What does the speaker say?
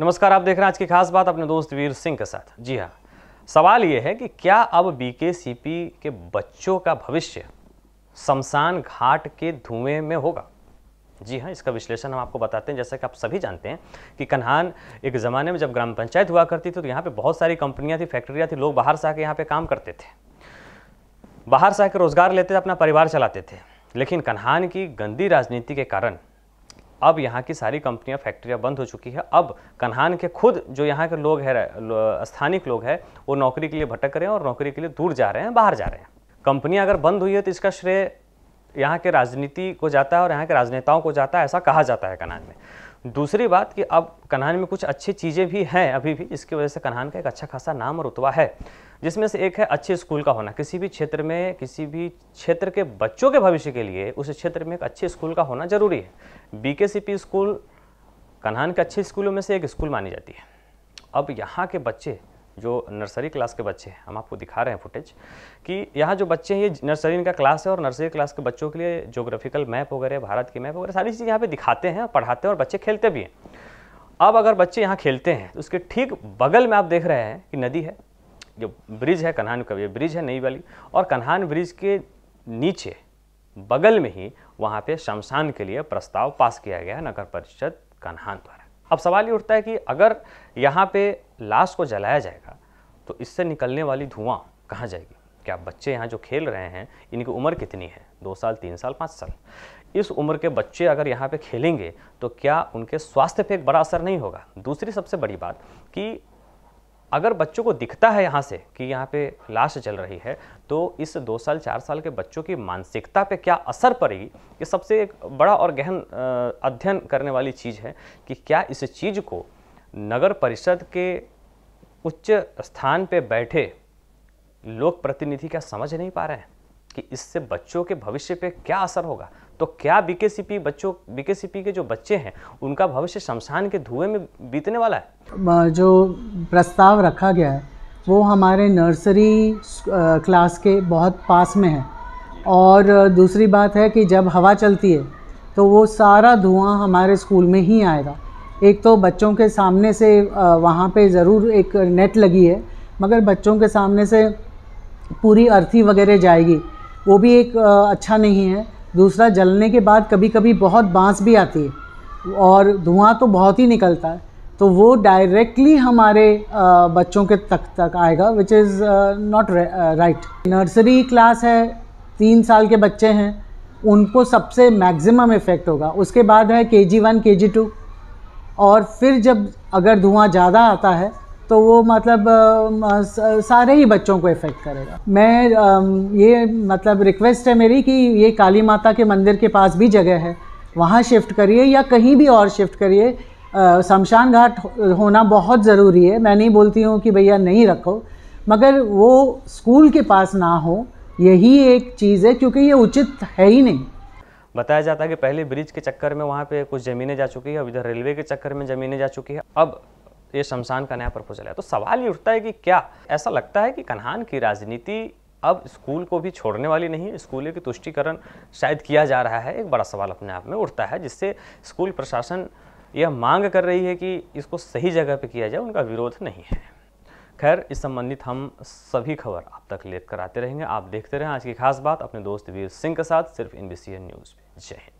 नमस्कार आप देख रहे हैं आज की खास बात अपने दोस्त वीर सिंह के साथ जी हाँ सवाल ये है कि क्या अब बीकेसीपी के बच्चों का भविष्य शमशान घाट के धुएं में होगा जी हाँ इसका विश्लेषण हम आपको बताते हैं जैसा कि आप सभी जानते हैं कि कन्हान एक ज़माने में जब ग्राम पंचायत हुआ करती थी तो यहाँ पे बहुत सारी कंपनियाँ थी फैक्ट्रियाँ थी लोग बाहर से आके यहाँ पे काम करते थे बाहर से आके रोज़गार लेते थे अपना परिवार चलाते थे लेकिन कन्हान की गंदी राजनीति के कारण अब यहाँ की सारी कंपनियाँ फैक्ट्रियाँ बंद हो चुकी है अब कन्हान के खुद जो यहाँ के लोग हैं स्थानिक लोग हैं वो नौकरी के लिए भटक रहे हैं और नौकरी के लिए दूर जा रहे हैं बाहर जा रहे हैं कंपनियाँ अगर बंद हुई है तो इसका श्रेय यहाँ के राजनीति को जाता है और यहाँ के राजनेताओं को जाता है ऐसा कहा जाता है कन्हान में दूसरी बात कि अब कन्हान में कुछ अच्छी चीज़ें भी हैं अभी भी जिसकी वजह से कन्हान का एक अच्छा खासा नाम और रुतवा है जिसमें से एक है अच्छे स्कूल का होना किसी भी क्षेत्र में किसी भी क्षेत्र के बच्चों के भविष्य के लिए उस क्षेत्र में एक अच्छे स्कूल का होना जरूरी है बीकेसीपी स्कूल कन्हान के अच्छे स्कूलों में से एक स्कूल मानी जाती है अब यहाँ के बच्चे जो नर्सरी क्लास के बच्चे हैं हम आपको दिखा रहे हैं फुटेज कि यहाँ जो बच्चे हैं ये नर्सरी इनका क्लास है और नर्सरी क्लास के बच्चों के लिए जोग्राफिकल मैप वगैरह भारत की मैप वगैरह सारी चीज़ें यहाँ पे दिखाते हैं पढ़ाते हैं और बच्चे खेलते भी हैं अब अगर बच्चे यहाँ खेलते हैं तो उसके ठीक बगल में आप देख रहे हैं कि नदी है जो ब्रिज है कन्हान का ब्रिज है नई वाली और कन्हान ब्रिज के नीचे बगल में ही वहाँ पे शमशान के लिए प्रस्ताव पास किया गया है नगर परिषद कन्हान द्वारा अब सवाल ये उठता है कि अगर यहाँ पे लाश को जलाया जाएगा तो इससे निकलने वाली धुआं कहाँ जाएगी क्या बच्चे यहाँ जो खेल रहे हैं इनकी उम्र कितनी है दो साल तीन साल पाँच साल इस उम्र के बच्चे अगर यहाँ पे खेलेंगे तो क्या उनके स्वास्थ्य पे एक बड़ा असर नहीं होगा दूसरी सबसे बड़ी बात कि अगर बच्चों को दिखता है यहाँ से कि यहाँ पे लाश चल रही है तो इस दो साल चार साल के बच्चों की मानसिकता पे क्या असर पड़ेगी ये सबसे एक बड़ा और गहन अध्ययन करने वाली चीज़ है कि क्या इस चीज़ को नगर परिषद के उच्च स्थान पे बैठे लोक प्रतिनिधि क्या समझ नहीं पा रहे हैं कि इससे बच्चों के भविष्य पे क्या असर होगा तो क्या बीके बच्चों बीके के जो बच्चे हैं उनका भविष्य शमशान के धुएं में बीतने वाला है जो प्रस्ताव रखा गया है वो हमारे नर्सरी क्लास के बहुत पास में है और दूसरी बात है कि जब हवा चलती है तो वो सारा धुआं हमारे स्कूल में ही आएगा एक तो बच्चों के सामने से वहाँ पे ज़रूर एक नेट लगी है मगर बच्चों के सामने से पूरी अर्थी वगैरह जाएगी वो भी एक अच्छा नहीं है दूसरा जलने के बाद कभी कभी बहुत बांस भी आती है और धुआं तो बहुत ही निकलता है तो वो डायरेक्टली हमारे बच्चों के तक तक आएगा which is not right nursery class है तीन साल के बच्चे हैं उनको सबसे मैक्सिमम इफ़ेक्ट होगा उसके बाद है के जी वन के जी टू और फिर जब अगर धुआं ज़्यादा आता है तो वो मतलब सारे ही बच्चों को इफ़ेक्ट करेगा मैं ये मतलब रिक्वेस्ट है मेरी कि ये काली माता के मंदिर के पास भी जगह है वहाँ शिफ्ट करिए या कहीं भी और शिफ्ट करिए शमशान घाट होना बहुत ज़रूरी है मैं नहीं बोलती हूँ कि भैया नहीं रखो मगर वो स्कूल के पास ना हो यही एक चीज़ है क्योंकि ये उचित है ही नहीं बताया जाता है कि पहले ब्रिज के चक्कर में वहाँ पे कुछ ज़मीनें जा चुकी है अब इधर रेलवे के चक्कर में ज़मीनें जा चुकी है अब ये शमशान का नया प्रपोजल है तो सवाल ये उठता है कि क्या ऐसा लगता है कि कन्हान की राजनीति अब स्कूल को भी छोड़ने वाली नहीं है स्कूलों की तुष्टिकरण शायद किया जा रहा है एक बड़ा सवाल अपने आप में उठता है जिससे स्कूल प्रशासन यह मांग कर रही है कि इसको सही जगह पे किया जाए उनका विरोध नहीं है खैर इस संबंधित हम सभी खबर आप तक लेकर आते रहेंगे आप देखते रहें आज की खास बात अपने दोस्त वीर सिंह के साथ सिर्फ एन न्यूज़ पे जय हिंद